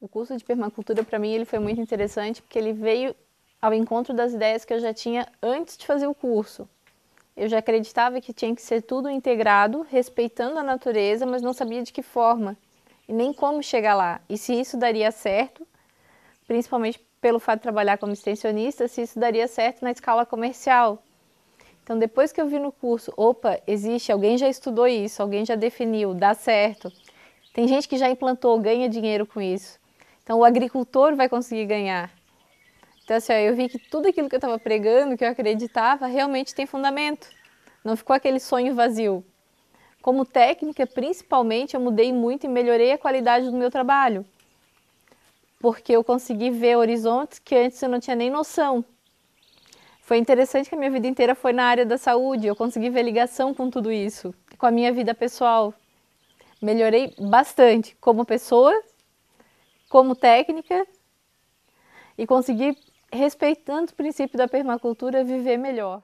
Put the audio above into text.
O curso de permacultura para mim ele foi muito interessante porque ele veio ao encontro das ideias que eu já tinha antes de fazer o curso. Eu já acreditava que tinha que ser tudo integrado, respeitando a natureza, mas não sabia de que forma e nem como chegar lá. E se isso daria certo, principalmente pelo fato de trabalhar como extensionista, se isso daria certo na escala comercial. Então, depois que eu vi no curso, opa, existe, alguém já estudou isso, alguém já definiu, dá certo. Tem gente que já implantou, ganha dinheiro com isso. Então, o agricultor vai conseguir ganhar. Então, assim, eu vi que tudo aquilo que eu estava pregando, que eu acreditava, realmente tem fundamento. Não ficou aquele sonho vazio. Como técnica, principalmente, eu mudei muito e melhorei a qualidade do meu trabalho. Porque eu consegui ver horizontes que antes eu não tinha nem noção. Foi interessante que a minha vida inteira foi na área da saúde, eu consegui ver ligação com tudo isso, com a minha vida pessoal. Melhorei bastante como pessoa como técnica e conseguir, respeitando o princípio da permacultura, viver melhor.